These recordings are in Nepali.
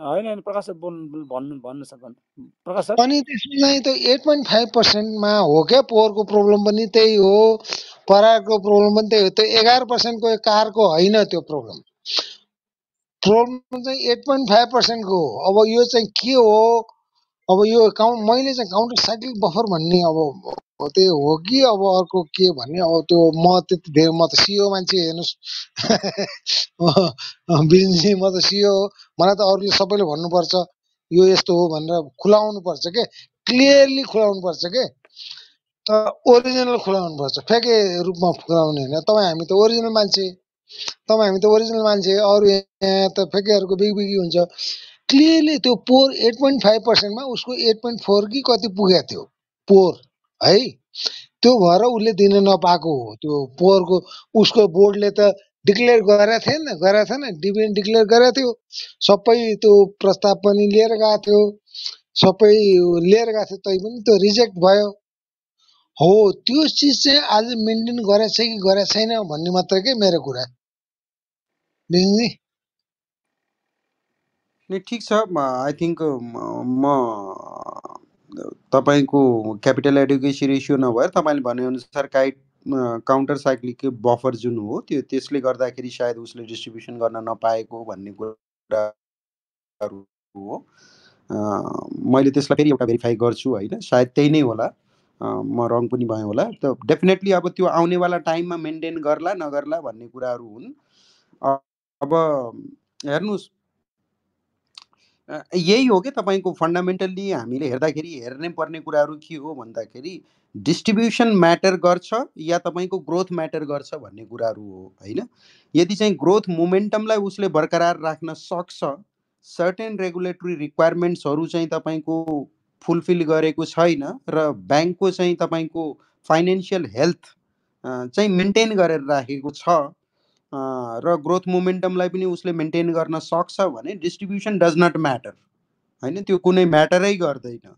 होइन होइन प्रकाश सर बोल्नु भन्नु भन्नु सर भन्नु प्रकाश सर अनि त्यसलाई त एट पोइन्ट फाइभ पर्सेन्टमा हो क्या पोहोरको प्रब्लम पनि त्यही हो परारको प्रब्लम पनि त्यही हो त्यो एघार पर्सेन्टको कारको होइन त्यो प्रब्लम प्रब्लम चाहिँ एट पोइन्ट फाइभ पर्सेन्टको हो अब यो चाहिँ के हो अब यो काउन्ट मैले चाहिँ काउन्टर साइकल बफर भन्ने अब त्यही हो कि अब अर्को के भन्ने अब त्यो म त्यति धेरै म त सियो e मान्छे हेर्नुहोस् बिजनेस म त सियो e हो मलाई त अरूले सबैले भन्नुपर्छ यो यस्तो हो भनेर खुलाउनु पर्छ के क्लियरली खुलाउनु पर्छ के त ओरिजिनल खुलाउनु पर्छ फ्याके रूपमा खुलाउने होइन तपाईँ हामी त ओरिजिनल मान्छे तपाईँ हामी त ओरिजिनल मान्छे अरू यहाँ त फ्याकेहरूको बिग बिगी हुन्छ क्लियरली त्यो पोहोर एट पोइन्ट फाइभ पर्सेन्टमा उसको एट पोइन्ट फोर कि कति पुगेको थियो पोहोर है त्यो भएर उसले दिन नपाएको हो त्यो पोहोरको उसको बोर्डले त डिक्लेयर गरेको थिएन गरेको थिएन डिभिडेन्ड डिक्लेयर गरेको थियो सबै त्यो प्रस्ताव पनि लिएर गएको थियो सबै लिएर गएको थियो तै पनि त्यो रिजेक्ट भयो हो त्यो चिज चाहिँ आज मेन्टेन गरेछ कि गरेको छैन भन्ने मात्रै के मेरो कुरा बुझ्ने नै ठिक छ आई थिङ्क म तपाईँको क्यापिटल एडुकेसन रेसियो नभएर तपाईँले भनेअनुसार काइट काउन्टर साइक्लिक बफर जुन हो त्यो त्यसले गर्दाखेरि सायद उसले डिस्ट्रिब्युसन गर्न नपाएको भन्ने कुराहरू हो मैले त्यसलाई फेरि एउटा भेरिफाई गर्छु होइन सायद त्यही नै होला म रङ पनि भएँ होला त डेफिनेटली अब त्यो आउनेवाला टाइममा मेन्टेन गर्ला नगर्ला भन्ने कुराहरू हुन् अब हेर्नुहोस् यही हो कि तपाईँको फन्डामेन्टल्ली हामीले हेर्दाखेरि हेर्नै पर्ने कुराहरू के हो भन्दाखेरि डिस्ट्रिब्युसन म्याटर गर्छ या तपाईँको ग्रोथ म्याटर गर्छ भन्ने कुराहरू हो होइन यदि चाहिँ ग्रोथ मोमेन्टमलाई उसले बरकरार राख्न सक्छ सर्टेन रेगुलेटरी रिक्वायरमेन्ट्सहरू चाहिँ तपाईँको फुलफिल गरेको छैन र ब्याङ्कको चाहिँ तपाईँको फाइनेन्सियल हेल्थ चाहिँ मेन्टेन गरेर राखेको छ र ग्रोथ मोमेन्टमलाई पनि उसले मेन्टेन गर्न सक्छ भने डिस्ट्रिब्युसन डज नट म्याटर होइन त्यो कुनै म्याटरै गर्दैन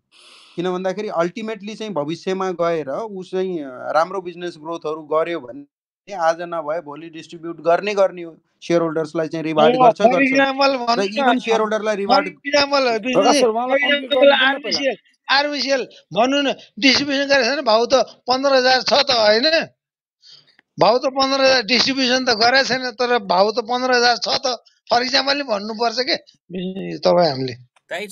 किन भन्दाखेरि अल्टिमेटली चाहिँ भविष्यमा गएर ऊ चाहिँ राम्रो बिजनेस ग्रोथहरू गर्यो भने आज नभए भोलि डिस्ट्रिब्युट गर्ने गर्ने हो सेयर होल्डर्सलाई चाहिँ रिवार्ड गर्छ इभन सेयर होल्डरलाई रिवार्ड आरबिसिएल भन्नु न डिस्ट्रिब्युसन गरेछ भाउ त पन्ध्र हजार छ त होइन भाउ त पन्ध्र हजार डिस्ट्रिब्युसन त गराएको छैन तर भाउ त पन्ध्र हजार छ त फर इक्जाम्पल भन्नुपर्छ के तपाईँ हामीले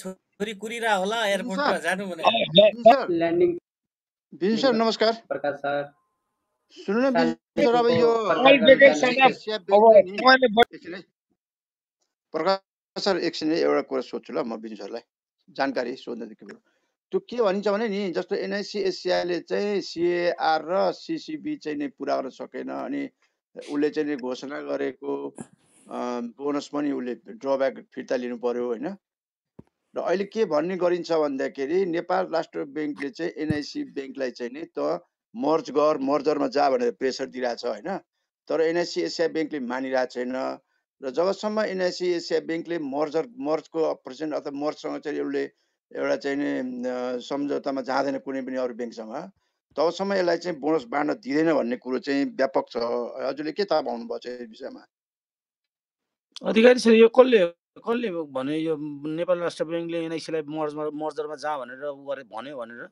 सर नमस्कार प्रकाश सर सुन्नु न एकछिन एउटा कुरा सोध्छु ल म बिन्सरलाई सरलाई जानकारी सोध्न त्यो के भनिन्छ भने नि जस्तो एनआइसिएसिआईले चाहिँ सिएआर र सिसिबी चाहिँ नै पुरा गर्न सकेन अनि उसले चाहिँ नि घोषणा गरेको बोनस पनि उसले ड्रब्याक फिर्ता लिनु पर्यो होइन र अहिले के भन्ने गरिन्छ भन्दाखेरि नेपाल राष्ट्र ब्याङ्कले चाहिँ एनआइसी ब्याङ्कलाई चाहिँ नि त मर्ज गर मर्जरमा जा भनेर प्रेसर दिइरहेछ होइन तर एनआइसी एसिया ब्याङ्कले मानिरहेको छैन र जबसम्म एनआइसी एसिया ब्याङ्कले मर्जर मर्जको पर्सेन्ट अथवा मर्जसँग चाहिँ उसले एउटा चाहिँ नि सम्झौतामा जाँदैन कुनै पनि अरू ब्याङ्कसँग तबसम्म यसलाई चाहिँ बोनस बाँड्न दिँदैन भन्ने कुरो चाहिँ व्यापक छ हजुरले के थाहा पाउनुभयो यो विषयमा अधिकारी सर यो कसले कसले भने यो नेपाल राष्ट्र ब्याङ्कले एनआइसीलाई मर्जमा मर्जरमा जा भनेर गरे भन्यो भनेर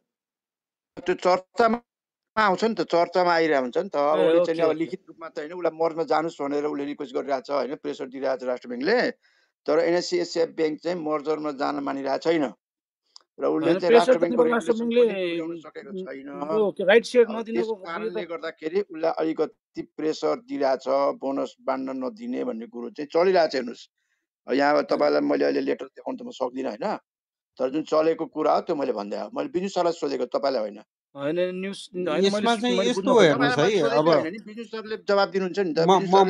त्यो चर्चामा आउँछ नि त चर्चामा आइरहेको हुन्छ नि त अब उसले चाहिँ अब लिखित रूपमा त होइन उसलाई मर्जमा जानुहोस् भनेर उसले रिक्वेस्ट गरिरहेको छ होइन प्रेसर दिइरहेको छ राष्ट्र ब्याङ्कले तर एनएससिएसएफ ब्याङ्क चाहिँ मर्जरमा जान मानिरहेको छैन र गर्दाखेरि उसलाई अलिकति प्रेसर दिइरहेछ बोनस बाँड्न नदिने भन्ने कुरो चाहिँ चलिरहेछ हेर्नुहोस् यहाँ तपाईँलाई मैले अहिले लेटर देखाउनु त म सक्दिनँ होइन तर जुन चलेको कुरा हो त्यो मैले भन्दै हो मैले सरलाई सोधेको तपाईँलाई होइन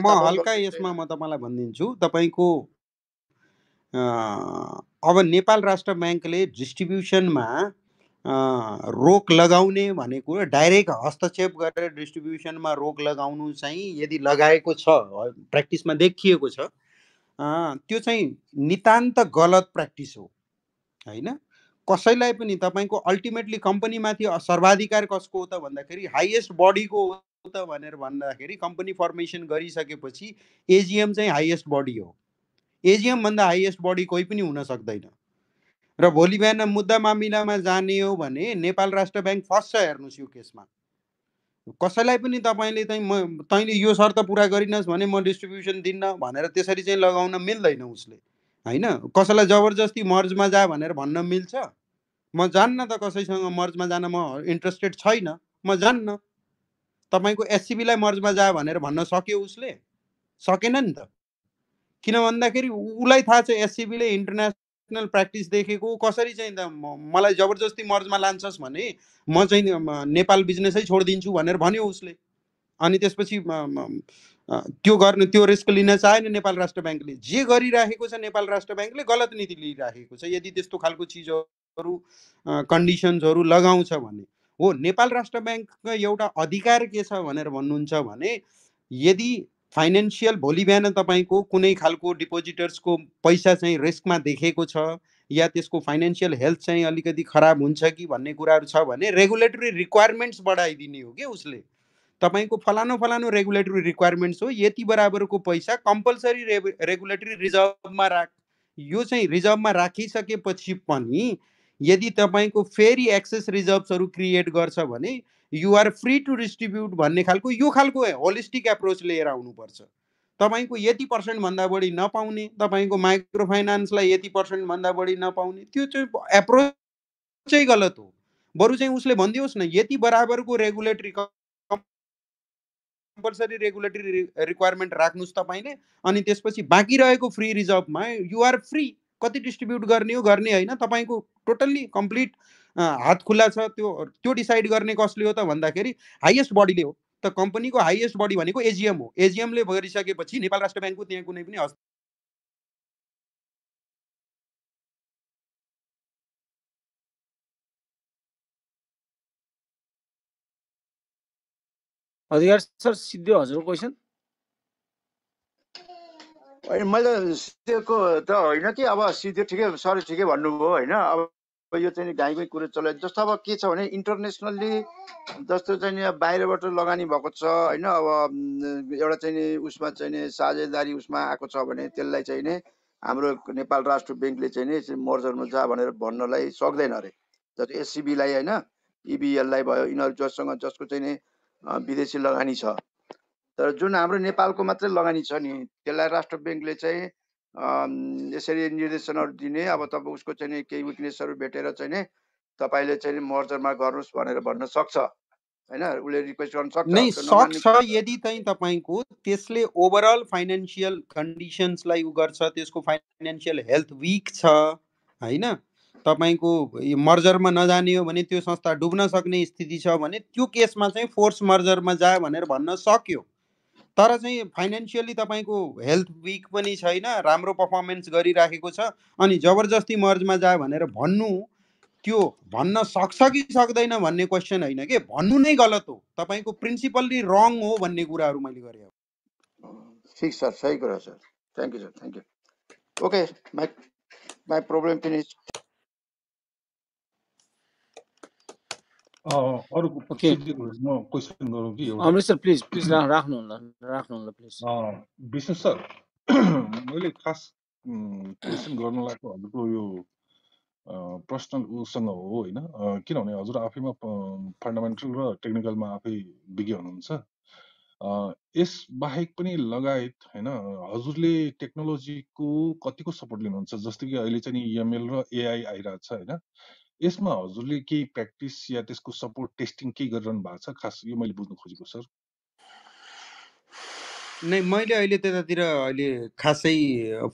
म हल्का यसमा म तपाईँलाई भनिदिन्छु तपाईँको अब नेपाल राष्ट्र ब्याङ्कले डिस्ट्रिब्युसनमा रोक लगाउने भनेको डाइरेक्ट हस्तक्षेप गरेर डिस्ट्रिब्युसनमा रोक लगाउनु चाहिँ यदि लगाएको छ प्र्याक्टिसमा देखिएको छ त्यो चाहिँ नितान्त गलत प्र्याक्टिस हो होइन कसैलाई पनि तपाईँको अल्टिमेटली कम्पनीमाथि सर्वाधिकार कसको हो त भन्दाखेरि हाइएस्ट बडीको हो त भनेर भन्दाखेरि कम्पनी फर्मेसन गरिसकेपछि एजिएम चाहिँ हाइएस्ट बडी हो एजिएमभन्दा हाइएस्ट बडी कोही पनि हुन सक्दैन र भोलि बिहान मुद्दा मामिलामा जाने हो भने नेपाल राष्ट्र ब्याङ्क फर्स्ट छ हेर्नुहोस् यो केसमा कसैलाई पनि तपाईँले चाहिँ म तैँले यो शर्त पुरा गरिनस् भने म डिस्ट्रिब्युसन दिन्न भनेर त्यसरी चाहिँ लगाउन मिल्दैन उसले होइन कसैलाई जबरजस्ती मर्जमा जा भनेर भन्न मिल्छ म जान्न त कसैसँग मर्जमा जान म इन्ट्रेस्टेड छैन म जान्न तपाईँको एससिबीलाई मर्जमा जा भनेर भन्न सक्यो उसले सकेन नि त किन भन्दाखेरि उसलाई थाहा छ एससिबीले इन्टरनेसनल प्र्याक्टिस देखेको कसरी चाहिँ त मलाई जबरजस्ती मर्जमा लान्छस् भने म चाहिँ नेपाल बिजनेसै छोडिदिन्छु भनेर भन्यो उसले अनि त्यसपछि त्यो गर्ने त्यो रिस्क लिन चाहेन नेपाल राष्ट्र ब्याङ्कले जे गरिराखेको छ नेपाल राष्ट्र ब्याङ्कले गलत नीति लिइराखेको छ यदि त्यस्तो खालको चिजहरू कन्डिसन्सहरू लगाउँछ भने हो नेपाल राष्ट्र ब्याङ्कको एउटा अधिकार के छ भनेर भन्नुहुन्छ भने यदि फाइनेन्सियल भोलि बिहान तपाईँको कुनै खालको डिपोजिटर्सको पैसा चाहिँ रिस्कमा देखेको छ या त्यसको फाइनेन्सियल हेल्थ चाहिँ अलिकति खराब हुन्छ कि भन्ने कुराहरू छ भने रेगुलेटरी रिक्वायरमेन्ट्स बढाइदिने हो कि उसले तपाईँको फलानु फलानु रेगुलेटरी रिक्वायरमेन्ट्स हो यति बराबरको पैसा कम्पलसरी रे रेगुलेटरी रिजर्भमा राख यो चाहिँ रिजर्भमा राखिसकेपछि पनि यदि तपाईँको फेरि एक्सेस रिजर्भ्सहरू क्रिएट गर्छ भने युआर फ्री टु डिस्ट्रिब्युट भन्ने खालको यो खालको होलिस्टिक एप्रोच लिएर आउनुपर्छ तपाईँको यति पर्सेन्टभन्दा बढी नपाउने तपाईँको माइक्रो फाइनेन्सलाई यति पर्सेन्टभन्दा बढी नपाउने त्यो चाहिँ एप्रोच चाहिँ गलत हो बरु चाहिँ उसले भनिदियोस् न यति बराबरको रेगुलेटरी कम्पलसरी रेगुलेटरी रिक्वायरमेन्ट राख्नुहोस् तपाईँले अनि त्यसपछि बाँकी रहेको फ्री रिजर्भमा युआर फ्री कति डिस्ट्रिब्युट गर्ने हो गर्ने होइन तपाईँको टोटल्ली कम्प्लिट हात खुल्ला छ त्यो त्यो डिसाइड गर्ने कसले हो त भन्दाखेरि हाइएस्ट बडीले हो त कम्पनीको हाइएस्ट बडी भनेको एजिएम हो एजिएमले गरिसकेपछि नेपाल राष्ट्र ब्याङ्कको त्यहाँ कुनै पनि अधिकार सर सिद्धि हजुरको क्वेसन मैले सिद्धेको त होइन कि अब सिद्धि ठिकै सर ठिकै भन्नुभयो होइन अब यो चाहिँ घाइकै कुरो चलायो जस्तो अब के छ भने इन्टरनेसनल्ली जस्तो चाहिँ नि बाहिरबाट लगानी भएको छ होइन अब एउटा चाहिँ नि उसमा चाहिँ नि साझेदारी उसमा आएको छ भने त्यसलाई चाहिँ नि हाम्रो नेपाल राष्ट्र ब्याङ्कले चाहिँ नि मर्जरमा जा भनेर भन्नलाई सक्दैन अरे जस्तो एससिबीलाई होइन इबिएललाई भयो यिनीहरू जससँग जसको चाहिँ नि विदेशी लगानी छ तर जुन हाम्रो नेपालको मात्रै लगानी छ नि त्यसलाई राष्ट्र ब्याङ्कले चाहिँ यसरी निर्देशनहरू दिने अब तपाईँ उसको चाहिँ केही विकनेसहरू भेटेर चाहिँ नि तपाईँले चाहिँ मर्जरमा गर्नुहोस् भनेर भन्न सक्छ होइन उसले रिक्वेस्ट गर्न सक्छ नै सक्छ यदि चाहिँ तपाईँको त्यसले ओभरअल फाइनेन्सियल कन्डिसन्सलाई उ गर्छ त्यसको फाइनेन्सियल हेल्थ विक छ होइन तपाईँको मर्जरमा नजाने हो भने त्यो संस्था डुब्न सक्ने स्थिति छ भने त्यो केसमा चाहिँ फोर्स मर्जरमा जा भनेर भन्न सक्यो तर चाहिँ फाइनेन्सियली तपाईँको हेल्थ विक पनि छैन राम्रो पर्फर्मेन्स गरिराखेको छ अनि जबरजस्ती मर्जमा जा भनेर भन्नु त्यो भन्न सक्छ कि सक्दैन भन्ने क्वेसन होइन कि भन्नु नै गलत हो तपाईँको प्रिन्सिपल्ली रङ हो भन्ने कुराहरू मैले गरेँ ठिक सर सही कुरा sir thank you sir thank you okay my my problem finish Amrit sir please please राख्नुहुन्न प्लिज विष्णु सर मैले खास क्वेसन गर्न लागेको हजुरको यो प्रश्न उसँग हो होइन किनभने हजुर आफैमा फन्डामेन्टल र टेक्निकलमा आफै विज्ञ हुनुहुन्छ यस बाहेक पनि लगायत होइन हजुरले टेक्नोलोजीको कतिको सपोर्ट लिनुहुन्छ जस्तो कि अहिले चाहिँ इएमएल र एआई आइरहेको छ होइन यसमा हजुरले केही प्र्याक्टिस या त्यसको सपोर्ट टेस्टिङ केही गरिरहनु भएको छ खास यो मैले बुझ्नु खोजेको सर नै मैले अहिले त्यतातिर अहिले खासै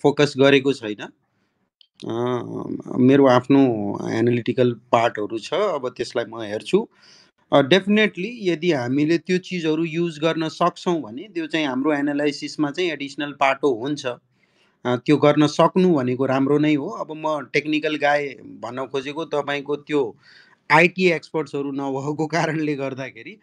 फोकस गरेको छैन मेरो आफ्नो एनालिटिकल पार्टहरू छ अब त्यसलाई म हेर्छु डेफिनेटली यदि हामीले त्यो चिजहरू युज गर्न सक्छौँ भने त्यो चाहिँ हाम्रो एनालाइसिसमा चाहिँ एडिसनल पाटो हुन्छ त्यो गर्न सक्नु भनेको राम्रो नै हो अब म टेक्निकल गाय भन्न खोजेको तपाईँको त्यो आइटी एक्सपर्ट्सहरू नभएको कारणले गर्दाखेरि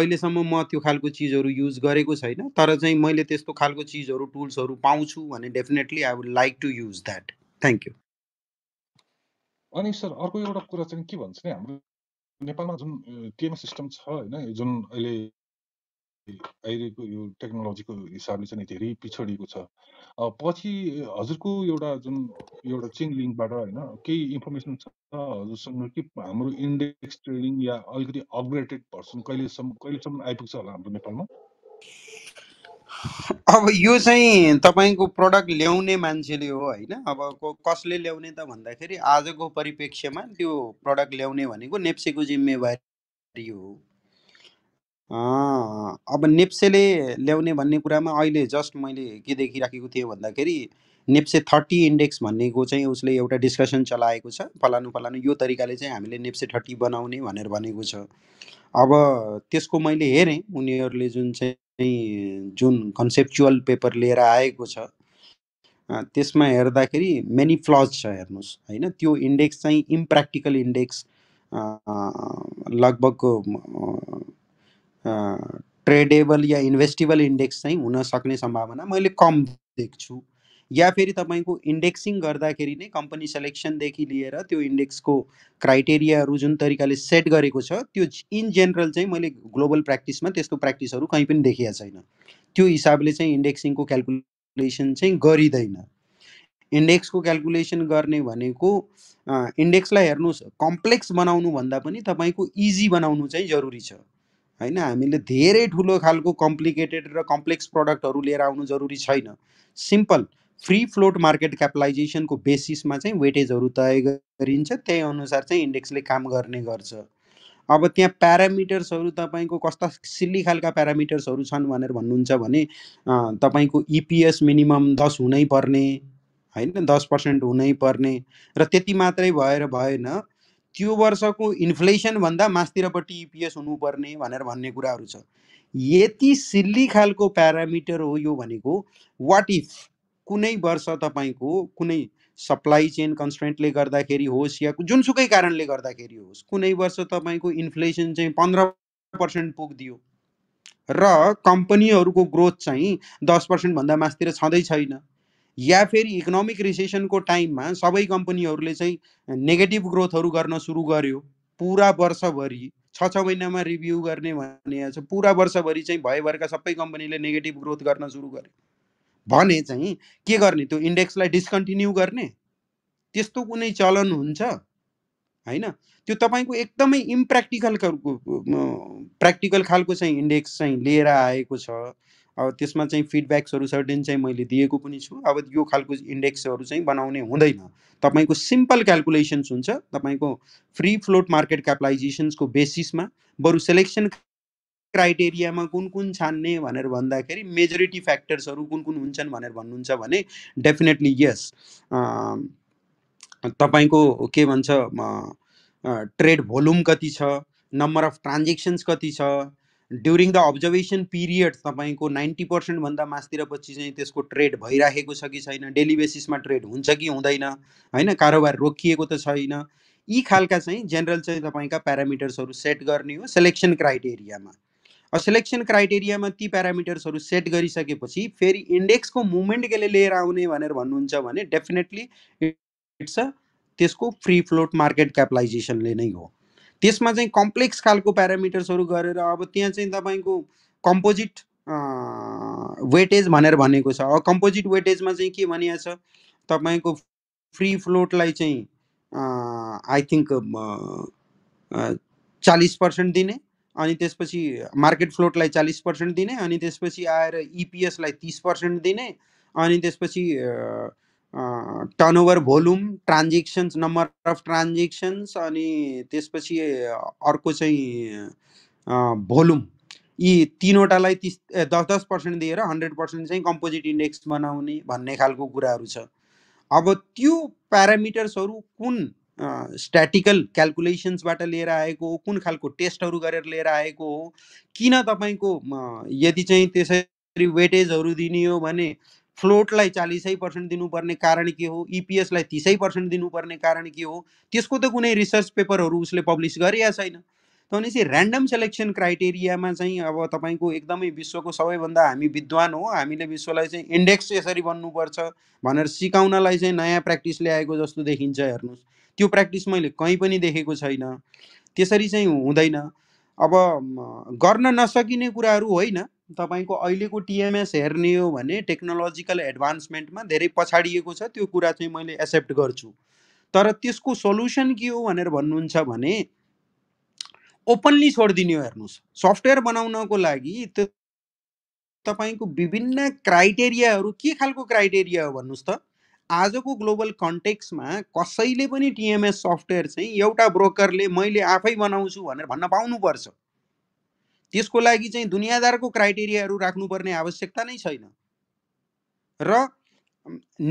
अहिलेसम्म म त्यो खालको चिजहरू युज गरेको छैन तर चाहिँ मैले त्यस्तो खालको चिजहरू टुल्सहरू पाउँछु भने definitely I would like to use that thank you अनि सर अर्को एउटा कुरा चाहिँ के भन्छ हाम्रो नेपालमा जुन टिएमएस सिस्टम छ होइन जुन अहिले अहिलेको यो टेक्नोलोजीको हिसाबले चाहिँ धेरै पिछडिएको छ पछि हजुरको एउटा जुन एउटा चेन लिङ्कबाट होइन केही इन्फर्मेसन छ हजुरसँग कि हाम्रो इन्डेक्स ट्रेडिङ या अलिकति अपग्रेडेड भर्सन कहिलेसम्म कहिलेसम्म आइपुग्छ होला हाम्रो नेपालमा अब यो चाहिँ तपाईँको प्रडक्ट ल्याउने मान्छेले हो होइन अब कसले ल्याउने त भन्दाखेरि आजको परिप्रेक्ष्यमा त्यो प्रडक्ट ल्याउने भनेको नेप्सेको जिम्मेवारी हो अब नेप्सेले ल्याउने भन्ने कुरामा अहिले जस्ट मैले के देखिराखेको थिएँ भन्दाखेरि नेप्से थर्टी इन्डेक्स भन्नेको चाहिँ उसले एउटा डिस्कसन चलाएको छ फलानु फलानु यो तरिकाले चाहिँ हामीले नेप्से थर्टी बनाउने भनेर भनेको छ अब त्यसको मैले हेरेँ उनीहरूले जुन चाहिँ जुन कन्सेप्चुअल पेपर लिएर आएको छ त्यसमा हेर्दाखेरि मेनी फ्लज छ हेर्नुहोस् होइन त्यो इन्डेक्स चाहिँ इम्प्र्याक्टिकल इन्डेक्स लगभग ट्रेडेबल या इन्भेस्टेबल इन्डेक्स चाहिँ हुन सक्ने सम्भावना मैले कम देख्छु या फेरि तपाईँको इन्डेक्सिङ गर्दाखेरि नै कम्पनी सेलेक्सनदेखि लिएर त्यो इन्डेक्सको क्राइटेरियाहरू जुन तरिकाले सेट गरेको छ त्यो इन जेनरल चाहिँ मैले ग्लोबल प्र्याक्टिसमा त्यस्तो प्र्याक्टिसहरू कहीँ पनि देखिया छैन त्यो हिसाबले चाहिँ इन्डेक्सिङको क्यालकुलेसन चाहिँ गरिँदैन इन्डेक्सको क्यालकुलेसन गर्ने भनेको इन्डेक्सलाई हेर्नुहोस् कम्प्लेक्स बनाउनुभन्दा पनि तपाईँको इजी बनाउनु चाहिँ जरुरी छ होइन हामीले धेरै ठुलो खालको कम्प्लिकेटेड र कम्प्लेक्स प्रडक्टहरू लिएर आउनु जरुरी छैन सिम्पल फ्री फ्लोट मार्केट क्यापिटलाइजेसनको बेसिसमा चाहिँ वेटेजहरू तय गरिन्छ त्यही अनुसार चाहिँ इन्डेक्सले काम गर्ने गर्छ अब त्यहाँ प्यारामिटर्सहरू तपाईँको कस्ता सिल्ली खालका प्यारामिटर्सहरू छन् भनेर भन्नुहुन्छ भने तपाईँको इपिएस e मिनिमम दस हुनै पर्ने होइन दस पर्सेन्ट हुनै पर्ने र त्यति मात्रै भएर भएन त्यो वर्षको इन्फ्लेसनभन्दा मासतिरपट्टि इपिएस e हुनुपर्ने भनेर भन्ने कुराहरू छ यति सिल्ली खालको प्यारामिटर हो यो भनेको वाट इफ कुनै वर्ष तपाईँको कुनै सप्लाई चेन कन्सटेन्टले गर्दाखेरि होस् या जुनसुकै कारणले गर्दाखेरि होस् कुनै वर्ष तपाईँको इन्फ्लेसन चाहिँ पन्ध्र पर्सेन्ट पुगिदियो र कम्पनीहरूको ग्रोथ चाहिँ दस पर्सेन्टभन्दा मासतिर छँदै छैन या फेरि इकोनोमिक रिसेसनको टाइममा सबै कम्पनीहरूले चाहिँ नेगेटिभ ग्रोथहरू गर्न सुरु गर्यो पुरा वर्षभरि छ छ महिनामा रिभ्यू गर्ने भने चाहिँ पुरा वर्षभरि चाहिँ भएभरका सबै कम्पनीले नेगेटिभ ग्रोथ गर्न सुरु गर्यो भने चाहिँ के गर्ने त्यो इन्डेक्सलाई डिस्कन्टिन्यू गर्ने त्यस्तो कुनै चलन हुन्छ होइन त्यो तपाईँको एकदमै इम्प्र्याक्टिकल प्र्याक्टिकल खालको चाहिँ इन्डेक्स चाहिँ लिएर आएको छ अब त्यसमा चाहिँ फिडब्याक्सहरू सर्टेन चाहिँ मैले दिएको पनि छु अब यो खालको इन्डेक्सहरू चाहिँ बनाउने हुँदैन तपाईँको सिम्पल क्यालकुलेसन्स हुन्छ तपाईँको फ्री फ्लोट मार्केट क्यापिटलाइजेसन्सको बेसिसमा बरु सेलेक्सन क्राइटेरियामा कुन कुन छान्ने भनेर भन्दाखेरि मेजोरिटी फ्याक्टर्सहरू कुन कुन हुन्छन् भनेर भन्नुहुन्छ भने डेफिनेटली यस तपाईँको के भन्छ ट्रेड भोल्युम कति छ नम्बर अफ ट्रान्जेक्सन्स कति छ ड्युरिङ द अब्जर्भेसन पिरियड तपाईँको नाइन्टी पर्सेन्टभन्दा मासतिरपछि चाहिँ त्यसको ट्रेड भइराखेको छ कि छैन डेली बेसिसमा ट्रेड हुन्छ कि हुँदैन होइन कारोबार रोकिएको त छैन यी खालका चाहिँ जेनरल चाहिँ तपाईँका प्यारामिटर्सहरू सेट गर्ने हो सेलेक्सन क्राइटेरियामा सेलेक्सन क्राइटेरियामा ती प्यारामिटर्सहरू सेट गरिसकेपछि फेरि इन्डेक्सको मुभमेन्ट केले लिएर आउने भनेर भन्नुहुन्छ भने डेफिनेटली इट्स अ त्यसको फ्री फ्लोट मार्केट क्यापिटलाइजेसनले नै हो त्यसमा चाहिँ कम्प्लेक्स खालको प्यारामिटर्सहरू गरेर अब त्यहाँ चाहिँ तपाईँको कम्पोजिट वेटेज भनेर भनेको छ कम्पोजिट वेटेजमा चाहिँ के भनिएको छ तपाईँको फ्री फ्लोटलाई चाहिँ आई थिङ्क चालिस पर्सेन्ट दिने अनि त्यसपछि मार्केट फ्लोटलाई चालिस पर्सेन्ट दिने अनि त्यसपछि आएर इपिएसलाई e तिस पर्सेन्ट दिने अनि त्यसपछि turnover volume transactions number of transactions अनि त्यसपछि अर्को चाहिँ भोल्युम यी तिनवटालाई तिस दस दस पर्सेन्ट दिएर हन्ड्रेड पर्सेन्ट चाहिँ कम्पोजिट इन्डेक्स बनाउने भन्ने खालको कुराहरू छ अब त्यो प्यारामिटर्सहरू कुन स्ट्याटिकल क्यालकुलेसन्सबाट लिएर आएको हो कुन खालको टेस्टहरू गरेर लिएर आएको हो किन तपाईँको यदि चाहिँ त्यसरी वेटेजहरू दिने हो भने फ्लोटलाई चालिसै पर्सेन्ट दिनुपर्ने कारण के हो इपिएसलाई e तिसै पर्सेन्ट दिनुपर्ने कारण के हो त्यसको त कुनै रिसर्च पेपरहरू उसले पब्लिस गरेका छैन भनेपछि ऱ्यान्डम सेलेक्सन क्राइटेरियामा चाहिँ अब तपाईँको एकदमै विश्वको सबैभन्दा हामी विद्वान हो हामीले विश्वलाई चाहिँ इन्डेक्स यसरी बन्नुपर्छ भनेर सिकाउनलाई चाहिँ नयाँ प्र्याक्टिस ल्याएको जस्तो देखिन्छ हेर्नुहोस् त्यो प्र्याक्टिस मैले कहीँ पनि देखेको छैन त्यसरी चाहिँ हुँदैन अब गर्न नसकिने कुराहरू होइन तपाईँको अहिलेको टिएमएस हेर्ने हो भने टेक्नोलोजिकल एडभान्समेन्टमा धेरै पछाडिएको छ त्यो कुरा चाहिँ मैले एक्सेप्ट गर्छु तर त्यसको सल्युसन के हो भनेर भन्नुहुन्छ भने ओपनली छोडिदिने हो हेर्नुहोस् सफ्टवेयर बनाउनको लागि त्यो तपाईँको विभिन्न क्राइटेरियाहरू के खालको क्राइटेरिया हो भन्नुहोस् त आजको ग्लोबल कन्टेक्समा कसैले पनि टिएमएस सफ्टवेयर चाहिँ एउटा ब्रोकरले मैले आफै बनाउँछु भनेर भन्न पाउनुपर्छ त्यसको लागि चाहिँ दुनियाँदारको क्राइटेरियाहरू राख्नुपर्ने आवश्यकता नै छैन र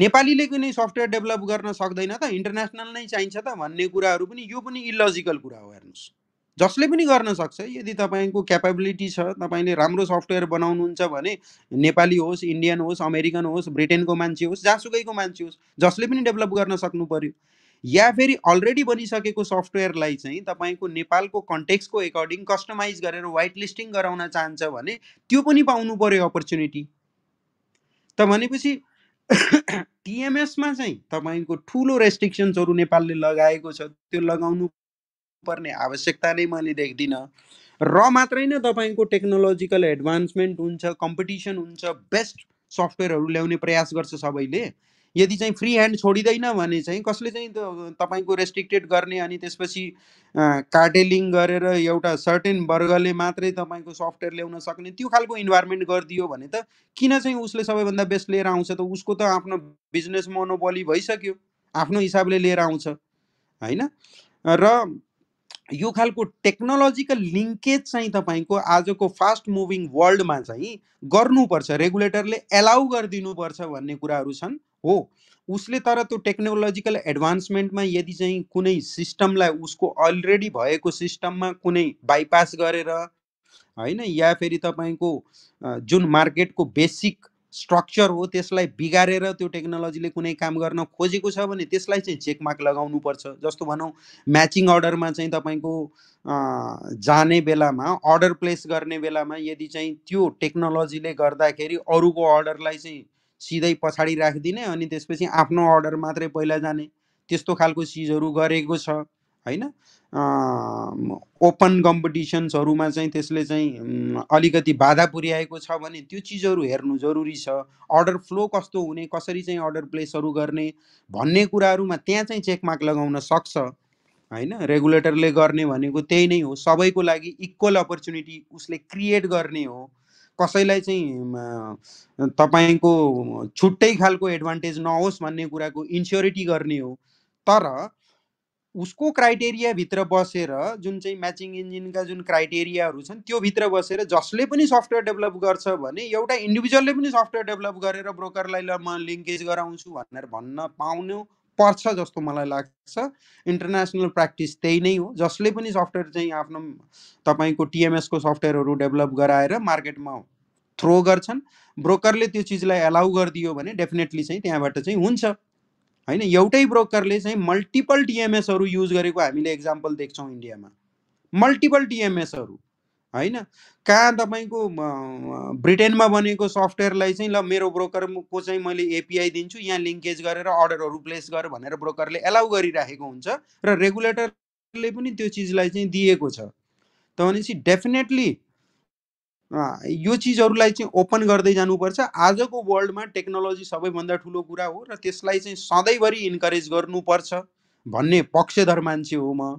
नेपालीले कुनै सफ्टवेयर डेभलप गर्न सक्दैन त इन्टरनेसनल नै चाहिन्छ त भन्ने कुराहरू पनि यो पनि इलोजिकल कुरा हो हेर्नुहोस् जसले पनि गर्न सक्छ यदि तपाईँको क्यापेबिलिटी छ तपाईँले राम्रो सफ्टवेयर बनाउनुहुन्छ भने नेपाली होस् इन्डियन होस् अमेरिकन होस् ब्रिटेनको मान्छे होस् जहाँसुकैको मान्छे होस् जसले पनि डेभलप गर्न सक्नु पऱ्यो या फेरि अलरेडी बनिसकेको सफ्टवेयरलाई चाहिँ तपाईँको नेपालको कन्टेक्सको एकर्डिङ कस्टमाइज गरेर वाइट लिस्टिङ गराउन चाहन्छ भने त्यो पनि पाउनु पऱ्यो अपर्च्युनिटी त भनेपछि टिएमएसमा चाहिँ तपाईँको ठुलो रेस्ट्रिक्सन्सहरू नेपालले लगाएको छ त्यो लगाउनु पर्ने आवश्यकता नै मैले देख्दिनँ र मात्रै नै तपाईँको टेक्नोलोजिकल एडभान्समेन्ट हुन्छ कम्पिटिसन हुन्छ बेस्ट सफ्टवेयरहरू ल्याउने प्रयास गर्छ सबैले यदि चाहिँ फ्री ह्यान्ड छोडिँदैन भने चाहिँ कसले चाहिँ तपाईँको रेस्ट्रिक्टेड गर्ने अनि त्यसपछि कार्टेलिङ गरेर एउटा सर्टेन वर्गले मात्रै तपाईँको सफ्टवेयर ल्याउन सक्ने त्यो खालको इन्भाइरोमेन्ट गरिदियो भने त किन चाहिँ उसले सबैभन्दा बेस्ट लिएर आउँछ त उसको त आफ्नो बिजनेस मोनोपोली भइसक्यो आफ्नो हिसाबले लिएर आउँछ होइन र यो खालको टेक्नोलोजिकल लिङ्केज चाहिँ तपाईँको आजको फास्ट मुभिङ वर्ल्डमा चाहिँ गर्नुपर्छ रेगुलेटरले एलाउ गरिदिनुपर्छ भन्ने कुराहरू छन् हो उसले तर त्यो टेक्नोलोजिकल एडभान्समेन्टमा यदि चाहिँ कुनै सिस्टमलाई उसको अलरेडी भएको सिस्टममा कुनै बाइपास गरेर होइन या फेरि तपाईँको जुन मार्केटको बेसिक स्ट्रक्चर हो त्यसलाई बिगारेर त्यो टेक्नोलोजीले कुनै काम गर्न खोजेको छ भने त्यसलाई चाहिँ चेकमार्क लगाउनुपर्छ जस्तो भनौँ म्याचिङ अर्डरमा चाहिँ तपाईँको जाने बेलामा अर्डर प्लेस गर्ने बेलामा यदि चाहिँ त्यो टेक्नोलोजीले गर्दाखेरि अरूको अर्डरलाई चाहिँ सिधै पछाडि राखिदिने अनि त्यसपछि आफ्नो अर्डर मात्रै पहिला जाने त्यस्तो खालको चिजहरू गरेको छ होइन ओपन कम्पिटिसन्सहरूमा चाहिँ त्यसले चाहिँ अलिकति बाधा पुर्याएको छ भने त्यो चिजहरू हेर्नु जरुरी छ अर्डर फ्लो कस्तो हुने कसरी चाहिँ अर्डर प्लेसहरू गर्ने भन्ने कुराहरूमा त्यहाँ चाहिँ चेकमार्क लगाउन सक्छ होइन रेगुलेटरले गर्ने भनेको त्यही नै हो सबैको लागि इक्वल अपर्च्युनिटी उसले क्रिएट गर्ने हो कसैलाई चाहिँ तपाईँको छुट्टै खालको एडभान्टेज नहोस् भन्ने कुराको इन्स्योरिटी गर्ने हो तर उसको क्राइटेरियाभित्र बसेर जुन चाहिँ म्याचिङ इन्जिनका जुन क्राइटेरियाहरू छन् त्योभित्र बसेर जसले पनि सफ्टवेयर डेभलप गर्छ भने एउटा इन्डिभिजुअलले पनि सफ्टवेयर डेभलप गरेर ब्रोकरलाई ल म लिङ्केज गराउँछु भनेर भन्न पाउनु पर्छ जस्तो मलाई लाग्छ इन्टरनेसनल प्र्याक्टिस त्यही नै हो जसले पनि सफ्टवेयर चाहिँ आफ्नो तपाईँको टिएमएसको सफ्टवेयरहरू डेभलप गराएर मार्केटमा थ्रो गर्छन् ब्रोकरले त्यो चिजलाई एलाउ गरिदियो भने डेफिनेटली चाहिँ त्यहाँबाट चाहिँ हुन्छ होइन एउटै ब्रोकरले चाहिँ मल्टिपल टिएमएसहरू युज गरेको हामीले इक्जाम्पल देख्छौँ इन्डियामा मल्टिपल टिएमएसहरू होइन कहाँ तपाईँको ब्रिटेनमा बनेको सफ्टवेयरलाई चाहिँ ल मेरो ब्रोकरको चाहिँ मैले एपिआई दिन्छु यहाँ लिङ्केज गरेर अर्डरहरू प्लेस गर भनेर ब्रोकरले एलाउ गरिराखेको हुन्छ र रेगुलेटरले पनि त्यो चिजलाई चाहिँ दिएको छ त भनेपछि डेफिनेटली यो चिजहरूलाई चाहिँ ओपन गर्दै जानुपर्छ आजको वर्ल्डमा टेक्नोलोजी सबैभन्दा ठुलो कुरा हो र त्यसलाई चाहिँ सधैँभरि इन्करेज गर्नुपर्छ भन्ने पक्षधर मान्छे हो म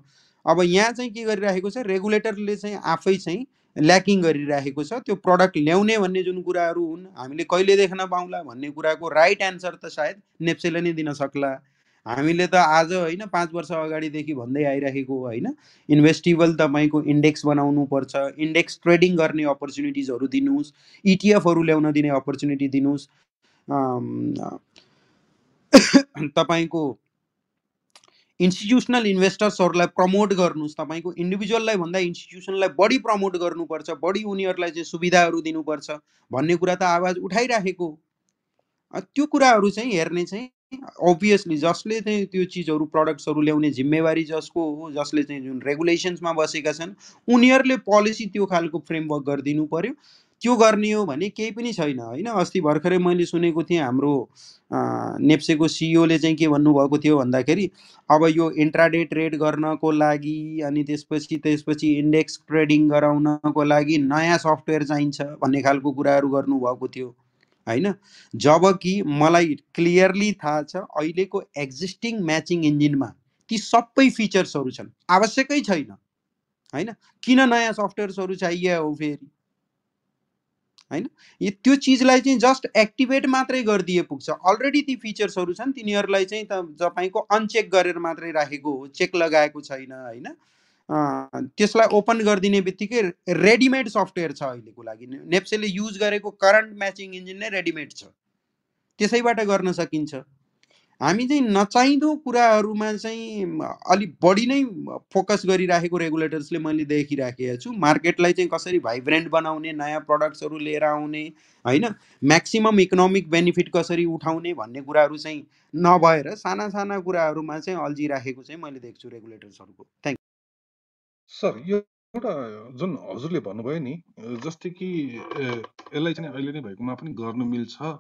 अब यहाँ चाहिँ के गरिरहेको छ रेगुलेटरले चाहिँ आफै चाहिँ ल्याकिङ गरिराखेको छ त्यो प्रडक्ट ल्याउने भन्ने जुन कुराहरू हुन् हामीले कहिले देख्न पाउँला भन्ने कुराको राइट एन्सर त सायद नेप्सेले नै दिन सक्ला हामीले त आज होइन पाँच वर्ष अगाडिदेखि भन्दै आइरहेको होइन इन्भेस्टिबल तपाईँको इन्डेक्स बनाउनु पर्छ इन्डेक्स ट्रेडिङ गर्ने अपर्च्युनिटिजहरू दिनुहोस् इटिएफहरू e ल्याउन दिने अपर्च्युनिटी दिनुहोस् तपाईँको इन्स्टिट्युसनल इन्भेस्टर्सहरूलाई प्रमोट गर्नुहोस् तपाईँको इन्डिभिजुअललाई भन्दा इन्स्टिट्युसनलाई बढी प्रमोट गर्नुपर्छ बढी उनीहरूलाई चाहिँ सुविधाहरू दिनुपर्छ भन्ने कुरा त आवाज उठाइराखेको त्यो कुराहरू चाहिँ हेर्ने चाहिँ अभियसली जसले चाहिँ त्यो चिजहरू प्रडक्ट्सहरू ल्याउने जिम्मेवारी जसको हो जसले चाहिँ जुन रेगुलेसन्समा बसेका छन् उनीहरूले पोलिसी त्यो खालको फ्रेमवर्क गरिदिनु पऱ्यो त्यो गर्ने हो भने केही पनि छैन होइन अस्ति भर्खरै मैले सुनेको थिएँ हाम्रो नेप्सेको सिइओले चाहिँ के भन्नुभएको थियो भन्दाखेरि अब यो इन्ट्राडे ट्रेड गर्नको लागि अनि त्यसपछि त्यसपछि इन्डेक्स ट्रेडिङ गराउनको लागि नयाँ सफ्टवेयर चाहिन्छ भन्ने खालको कुराहरू गर्नुभएको थियो होइन जब कि मलाई क्लियरली थाहा छ अहिलेको एक्जिस्टिङ म्याचिङ इन्जिनमा ती सबै फिचर्सहरू छन् आवश्यकै छैन होइन किन नयाँ सफ्टवेयर्सहरू चाहियो हो फेरि होइन यो त्यो चिजलाई चाहिँ जस्ट एक्टिभेट मात्रै गरिदिए पुग्छ अलरेडी ती फिचर्सहरू छन् तिनीहरूलाई चाहिँ त तपाईँको अनचेक गरेर मात्रै राखेको हो चेक लगाएको छैन होइन त्यसलाई ओपन गरिदिने बित्तिकै रेडिमेड सफ्टवेयर छ अहिलेको लागि नेप्सेले युज गरेको करन्ट म्याचिङ इन्जिन नै रेडिमेड छ त्यसैबाट गर्न सकिन्छ हामी चाहिँ नचाहिँदो कुराहरूमा चाहिँ अलिक बढी नै फोकस गरिराखेको रेगुलेटर्सले मैले देखिराखेको छु मार्केटलाई चाहिँ कसरी भाइब्रेन्ट बनाउने नयाँ प्रडक्ट्सहरू लिएर आउने होइन म्याक्सिमम् इकोनोमिक बेनिफिट कसरी उठाउने भन्ने कुराहरू चाहिँ नभएर साना साना कुराहरूमा चाहिँ अल्झिराखेको चाहिँ मैले देख्छु रेगुलेटर्सहरूको थ्याङ्क सर यो एउटा जुन हजुरले भन्नुभयो नि जस्तै कि यसलाई चाहिँ अहिले नै भएकोमा पनि गर्नु मिल्छ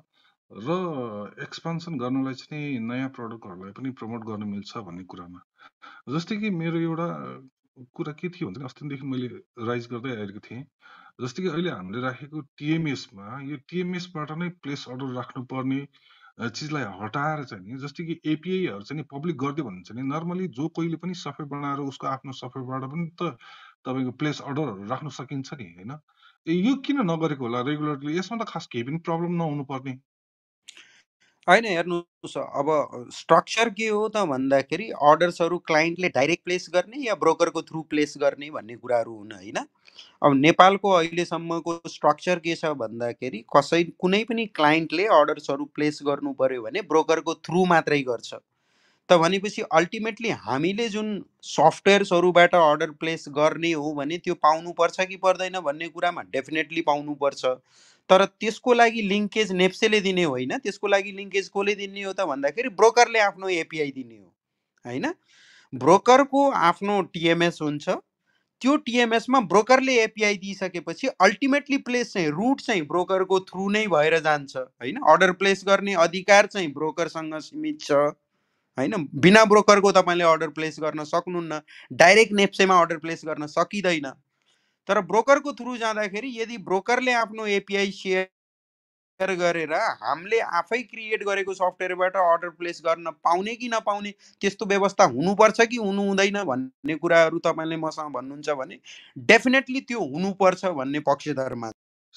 र एक्सपान्सन गर्नलाई चाहिँ नयाँ प्रडक्टहरूलाई पनि प्रमोट गर्न मिल्छ भन्ने कुरामा जस्तै कि मेरो एउटा कुरा के थियो भने अस्तिदेखि मैले राइज गर्दै आएको थिएँ जस्तै कि अहिले हामीले राखेको टिएमएसमा यो टिएमएसबाट नै प्लेस अर्डर राख्नुपर्ने चिजलाई हटाएर चाहिँ नि जस्तै कि एपिआईहरू चाहिँ नि पब्लिक गरिदियो भने चाहिँ नर्मली जो कोहीले पनि सफे बनाएर उसको आफ्नो सफेबाट पनि त तपाईँको प्लेस अर्डरहरू राख्न सकिन्छ नि होइन यो किन नगरेको होला रेगुलरली यसमा त खास केही पनि प्रब्लम नहुनुपर्ने होइन हेर्नुहोस् अब स्ट्रक्चर के हो त भन्दाखेरि अर्डर्सहरू क्लाइन्टले डाइरेक्ट प्लेस गर्ने या ब्रोकरको थ्रु प्लेस गर्ने भन्ने कुराहरू हुन् होइन अब नेपालको अहिलेसम्मको स्ट्रक्चर के छ भन्दाखेरि कसै कुनै पनि क्लाइन्टले अर्डर्सहरू प्लेस गर्नु पऱ्यो भने ब्रोकरको थ्रु मात्रै गर्छ त भनेपछि अल्टिमेटली हामीले जुन सफ्टवेयर्सहरूबाट अर्डर प्लेस गर्ने हो भने त्यो पाउनुपर्छ कि पर्दैन भन्ने कुरामा डेफिनेटली पाउनुपर्छ तर त्यसको लागि लिङ्केज नेप्सेले दिने होइन त्यसको लागि लिङ्केज कसले दिने हो त भन्दाखेरि ब्रोकरले आफ्नो एपिआई दिने हो होइन ब्रोकरको आफ्नो टिएमएस हुन्छ त्यो टिएमएसमा ब्रोकरले एपिआई दिइसकेपछि अल्टिमेटली प्लेस चाहिँ रुट चाहिँ ब्रोकरको थ्रु नै भएर जान्छ होइन अर्डर प्लेस गर्ने अधिकार चाहिँ ब्रोकरसँग सीमित छ होइन बिना ब्रोकरको तपाईँले अर्डर प्लेस गर्न सक्नुहुन्न डाइरेक्ट नेप्सेमा अर्डर प्लेस गर्न सकिँदैन तर ब्रोकरको थ्रु जाँदाखेरि यदि ब्रोकरले आफ्नो एपिआई सेयर गरेर हामीले आफै क्रिएट गरेको सफ्टवेयरबाट अर्डर प्लेस गर्न पाउने कि नपाउने त्यस्तो व्यवस्था हुनुपर्छ कि हुनु हुँदैन भन्ने कुराहरू तपाईँले मसँग भन्नुहुन्छ भने डेफिनेटली त्यो हुनुपर्छ भन्ने पक्षधरमा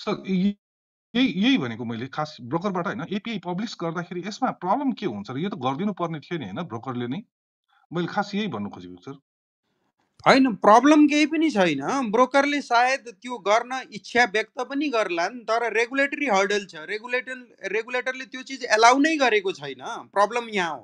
यही यही भनेको मैले खास ब्रोकरबाट होइन एपिआई पब्लिस गर्दाखेरि यसमा प्रब्लम के हुन्छ र यो त गरिदिनु पर्ने थियो नि होइन ब्रोकरले नै मैले खास यही भन्नु खोजेको सर होइन प्रब्लम केही पनि छैन ब्रोकरले सायद त्यो गर्न इच्छा व्यक्त पनि गर्लान् तर रेगुलेटरी हर्डल छ रेगुलेटर रेगुलेटरले त्यो चिज एलाउ नै गरेको छैन प्रब्लम यहाँ हो